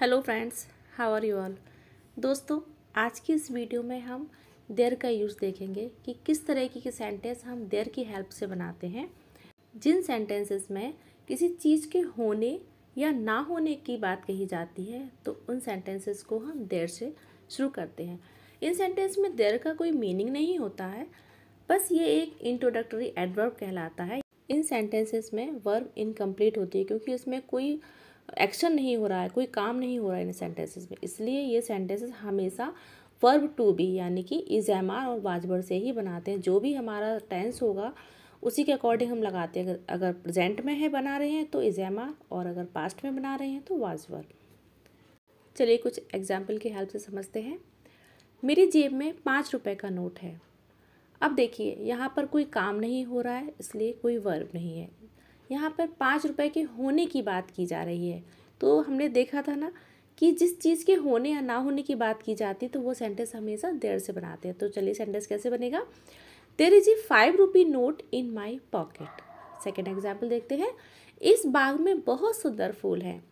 hello friends how are you all दोस्तों आज की इस वीडियो में हम देर का यूज़ देखेंगे कि किस तरह की सेंटेंस हम देर की हेल्प से बनाते हैं जिन सेंटेंसेस में किसी चीज़ के होने या ना होने की बात कही जाती है तो उन सेंटेंसेस को हम देर से शुरू करते हैं इन सेंटेंस में देर का कोई मीनिंग नहीं होता है बस ये एक इंट्रोडक्टरी एडवर्ब कहलाता है इन सेंटेंसेस में वर्ब इनकम्प्लीट होती है क्योंकि इसमें कोई एक्शन नहीं हो रहा है कोई काम नहीं हो रहा है इन सेंटेंसेस में इसलिए ये सेंटेंसेस हमेशा वर्ब टू बी यानी कि इज एम आर और वाजबर से ही बनाते हैं जो भी हमारा टेंस होगा उसी के अकॉर्डिंग हम लगाते हैं अगर प्रेजेंट में है बना रहे हैं तो इज एम आर और अगर पास्ट में बना रहे हैं तो वाजबर चलिए कुछ एग्जाम्पल की हेल्प से समझते हैं मेरी जेब में पाँच रुपये का नोट है अब देखिए यहाँ पर कोई काम नहीं हो रहा है इसलिए कोई वर्ब नहीं है यहाँ पर पाँच रुपए के होने की बात की जा रही है तो हमने देखा था ना कि जिस चीज़ के होने या ना होने की बात की जाती है तो वो सेंटेंस हमेशा देर से बनाते हैं तो चलिए सेंटेंस कैसे बनेगा there is a five rupee note in my pocket second example देखते हैं इस बाग में बहुत सुंदर फूल हैं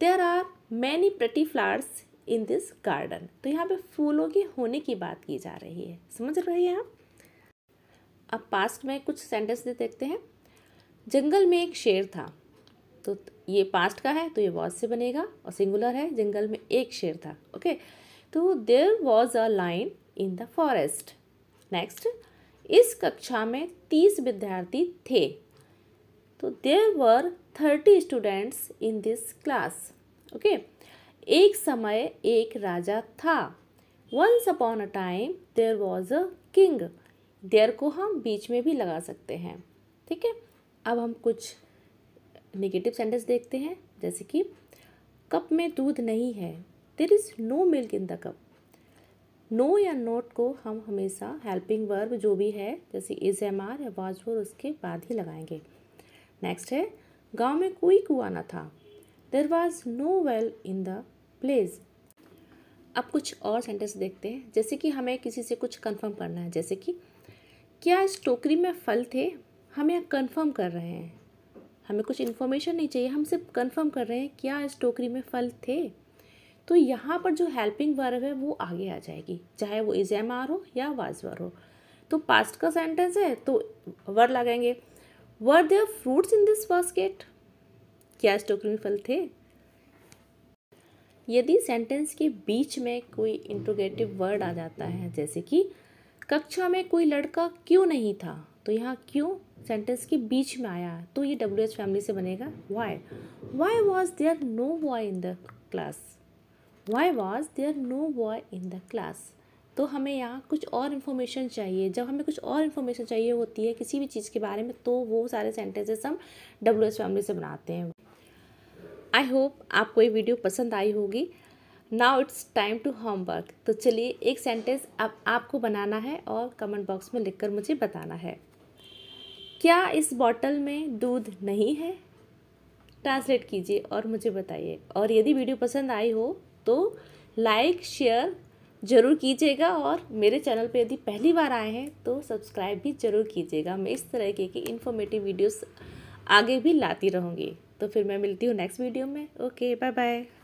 there are many pretty flowers in this garden तो यहाँ पे फूलों के होने की बात की जा रही है समझ रहे हैं आप अब पास्ट में कुछ सेंटेंस देखते हैं जंगल में एक शेर था तो ये पास्ट का है तो ये वॉज से बनेगा और सिंगुलर है जंगल में एक शेर था ओके तो there was a lion in the forest next इस कक्षा में तीस विद्यार्थी थे तो there were thirty students in this class okay एक समय एक राजा था once upon a time there was a king there को हम बीच में भी लगा सकते हैं ठीक है अब हम कुछ नेगेटिव सेंटेंस देखते हैं जैसे कि कप में दूध नहीं है there is no milk in the cup no या नोट को हम हमेशा हेल्पिंग वर्ब जो भी है जैसे इज एम आर या वाज वर उसके बाद ही लगाएंगे नेक्स्ट है गांव में कोई कुआ ना था there was no well in the place अब कुछ और सेंटेंस देखते हैं जैसे कि हमें किसी से कुछ कंफर्म करना है जैसे कि क्या इस टोकरी में फल थे हम यहाँ कन्फर्म कर रहे हैं हमें कुछ इन्फॉर्मेशन नहीं चाहिए हम सिर्फ कन्फर्म कर रहे हैं क्या इस टोकरी में फल थे तो यहाँ पर जो हेल्पिंग वर्ब है वो आगे आ जाएगी चाहे वो इजैम आर हो या वाजवर हो तो पास्ट का सेंटेंस है तो वर लगाएंगे were there fruits in this basket क्या इस टोकरी में फल थे यदि सेंटेंस के बीच में कोई इंट्रोगेटिव वर्ड आ जाता है जैसे कि कक्षा में कोई लड़का क्यों नहीं था तो यहाँ क्यों सेंटेंस के बीच में आया तो ये डब्ल्यू एच फैमिली से बनेगा why why was there no boy in the class why was there no boy in the class तो हमें यहाँ कुछ और इन्फॉर्मेशन चाहिए जब हमें कुछ और इन्फॉर्मेशन चाहिए होती है किसी भी चीज़ के बारे में तो वो सारे सेंटेंसेस हम डब्ल्यू एच फैमिली से बनाते हैं आई होप आपको ये वीडियो पसंद आई होगी now it's time to homework तो चलिए एक सेंटेंस अब आप, आपको बनाना है और कमेंट बॉक्स में लिखकर मुझे बताना है क्या इस बॉटल में दूध नहीं है ट्रांसलेट कीजिए और मुझे बताइए और यदि वीडियो पसंद आई हो तो लाइक शेयर ज़रूर कीजिएगा और मेरे चैनल पे यदि पहली बार आए हैं तो सब्सक्राइब भी ज़रूर कीजिएगा मैं इस तरह के की इन्फॉर्मेटिव वीडियोस आगे भी लाती रहूँगी तो फिर मैं मिलती हूँ नेक्स्ट वीडियो में ओके बाय बाय